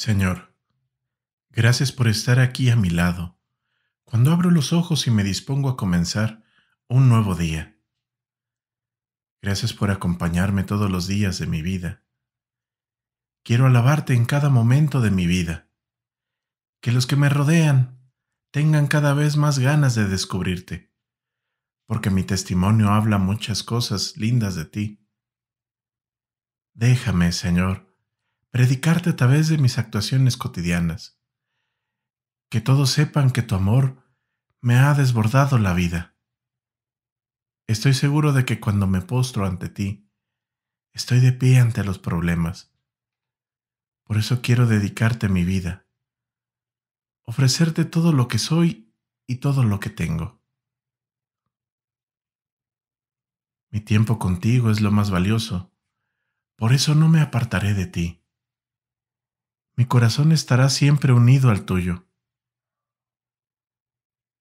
Señor, gracias por estar aquí a mi lado, cuando abro los ojos y me dispongo a comenzar un nuevo día. Gracias por acompañarme todos los días de mi vida. Quiero alabarte en cada momento de mi vida. Que los que me rodean tengan cada vez más ganas de descubrirte, porque mi testimonio habla muchas cosas lindas de ti. Déjame, Señor, predicarte a través de mis actuaciones cotidianas. Que todos sepan que tu amor me ha desbordado la vida. Estoy seguro de que cuando me postro ante ti, estoy de pie ante los problemas. Por eso quiero dedicarte mi vida, ofrecerte todo lo que soy y todo lo que tengo. Mi tiempo contigo es lo más valioso, por eso no me apartaré de ti mi corazón estará siempre unido al tuyo.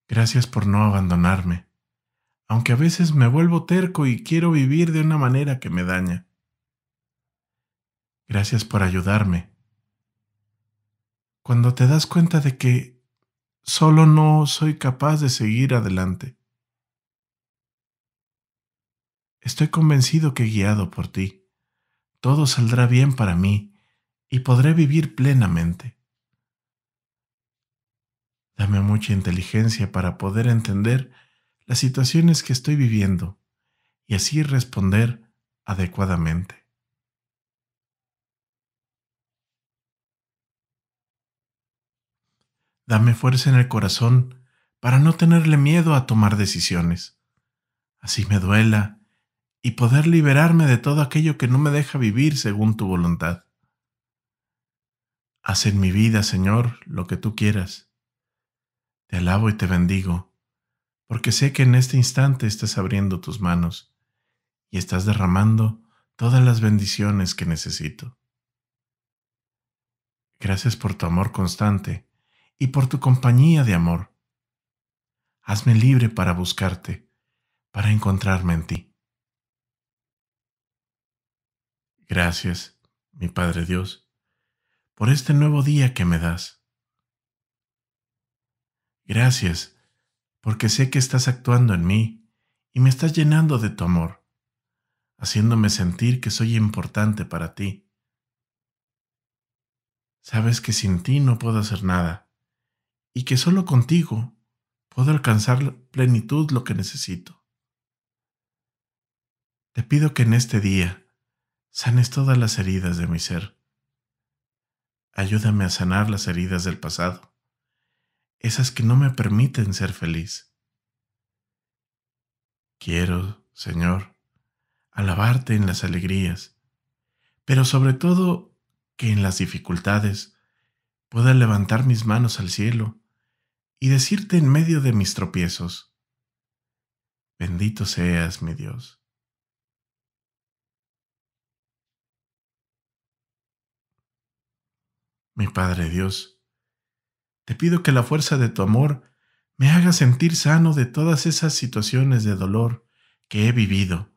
Gracias por no abandonarme, aunque a veces me vuelvo terco y quiero vivir de una manera que me daña. Gracias por ayudarme. Cuando te das cuenta de que solo no soy capaz de seguir adelante. Estoy convencido que guiado por ti, todo saldrá bien para mí y podré vivir plenamente. Dame mucha inteligencia para poder entender las situaciones que estoy viviendo y así responder adecuadamente. Dame fuerza en el corazón para no tenerle miedo a tomar decisiones. Así me duela y poder liberarme de todo aquello que no me deja vivir según tu voluntad. Haz en mi vida, Señor, lo que tú quieras. Te alabo y te bendigo, porque sé que en este instante estás abriendo tus manos y estás derramando todas las bendiciones que necesito. Gracias por tu amor constante y por tu compañía de amor. Hazme libre para buscarte, para encontrarme en ti. Gracias, mi Padre Dios por este nuevo día que me das. Gracias, porque sé que estás actuando en mí y me estás llenando de tu amor, haciéndome sentir que soy importante para ti. Sabes que sin ti no puedo hacer nada y que solo contigo puedo alcanzar plenitud lo que necesito. Te pido que en este día sanes todas las heridas de mi ser Ayúdame a sanar las heridas del pasado, esas que no me permiten ser feliz. Quiero, Señor, alabarte en las alegrías, pero sobre todo que en las dificultades pueda levantar mis manos al cielo y decirte en medio de mis tropiezos, bendito seas mi Dios. mi Padre Dios. Te pido que la fuerza de tu amor me haga sentir sano de todas esas situaciones de dolor que he vivido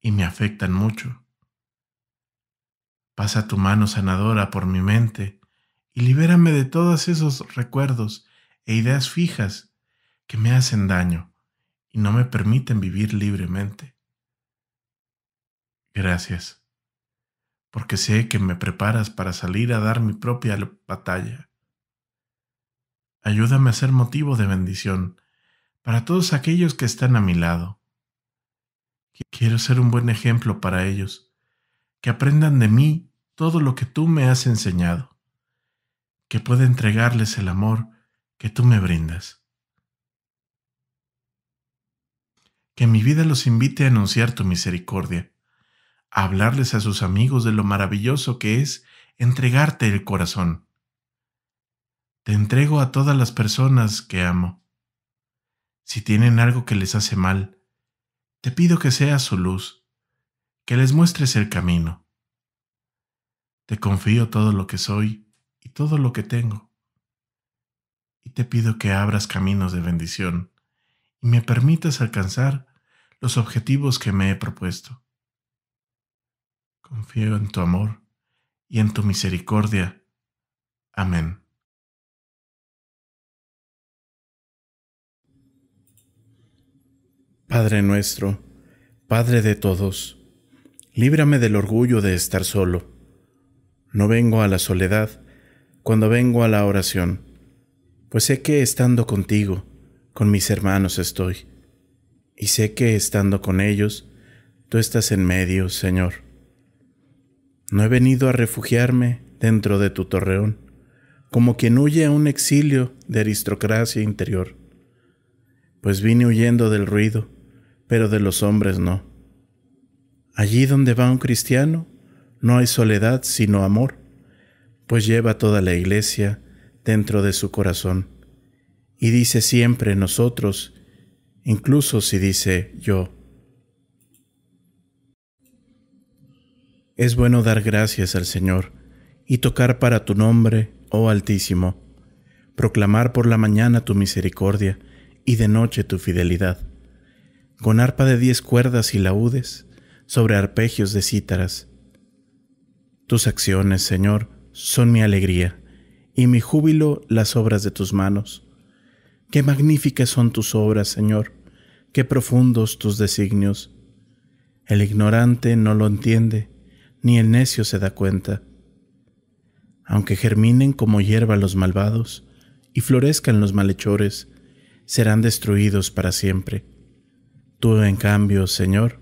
y me afectan mucho. Pasa tu mano sanadora por mi mente y libérame de todos esos recuerdos e ideas fijas que me hacen daño y no me permiten vivir libremente. Gracias porque sé que me preparas para salir a dar mi propia batalla. Ayúdame a ser motivo de bendición para todos aquellos que están a mi lado. Quiero ser un buen ejemplo para ellos, que aprendan de mí todo lo que tú me has enseñado, que pueda entregarles el amor que tú me brindas. Que mi vida los invite a anunciar tu misericordia hablarles a sus amigos de lo maravilloso que es entregarte el corazón. Te entrego a todas las personas que amo. Si tienen algo que les hace mal, te pido que seas su luz, que les muestres el camino. Te confío todo lo que soy y todo lo que tengo. Y te pido que abras caminos de bendición y me permitas alcanzar los objetivos que me he propuesto confío en tu amor y en tu misericordia. Amén. Padre nuestro, Padre de todos, líbrame del orgullo de estar solo. No vengo a la soledad cuando vengo a la oración, pues sé que estando contigo, con mis hermanos estoy, y sé que estando con ellos, tú estás en medio, Señor. No he venido a refugiarme dentro de tu torreón, como quien huye a un exilio de aristocracia interior, pues vine huyendo del ruido, pero de los hombres no. Allí donde va un cristiano, no hay soledad sino amor, pues lleva toda la iglesia dentro de su corazón, y dice siempre nosotros, incluso si dice yo. Es bueno dar gracias al Señor y tocar para tu nombre, oh Altísimo, proclamar por la mañana tu misericordia y de noche tu fidelidad, con arpa de diez cuerdas y laúdes, sobre arpegios de cítaras. Tus acciones, Señor, son mi alegría, y mi júbilo las obras de tus manos. Qué magníficas son tus obras, Señor, qué profundos tus designios. El ignorante no lo entiende, ni el necio se da cuenta. Aunque germinen como hierba los malvados y florezcan los malhechores, serán destruidos para siempre. Tú, en cambio, Señor,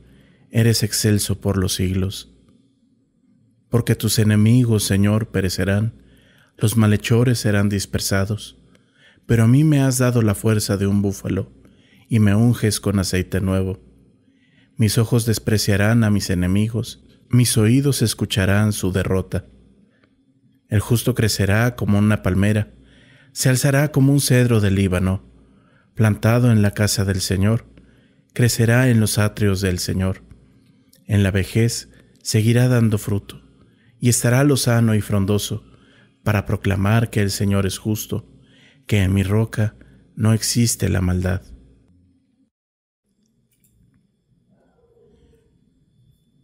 eres excelso por los siglos. Porque tus enemigos, Señor, perecerán, los malhechores serán dispersados, pero a mí me has dado la fuerza de un búfalo, y me unges con aceite nuevo. Mis ojos despreciarán a mis enemigos, mis oídos escucharán su derrota. El justo crecerá como una palmera, se alzará como un cedro del Líbano, plantado en la casa del Señor, crecerá en los atrios del Señor. En la vejez seguirá dando fruto, y estará lozano y frondoso, para proclamar que el Señor es justo, que en mi roca no existe la maldad.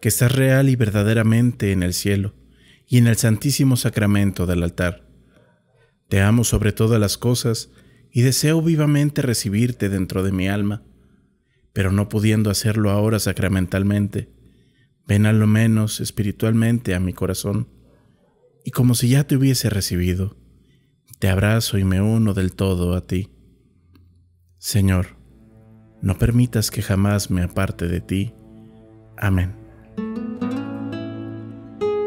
que estás real y verdaderamente en el cielo y en el santísimo sacramento del altar. Te amo sobre todas las cosas y deseo vivamente recibirte dentro de mi alma, pero no pudiendo hacerlo ahora sacramentalmente, ven a lo menos espiritualmente a mi corazón, y como si ya te hubiese recibido, te abrazo y me uno del todo a ti. Señor, no permitas que jamás me aparte de ti. Amén.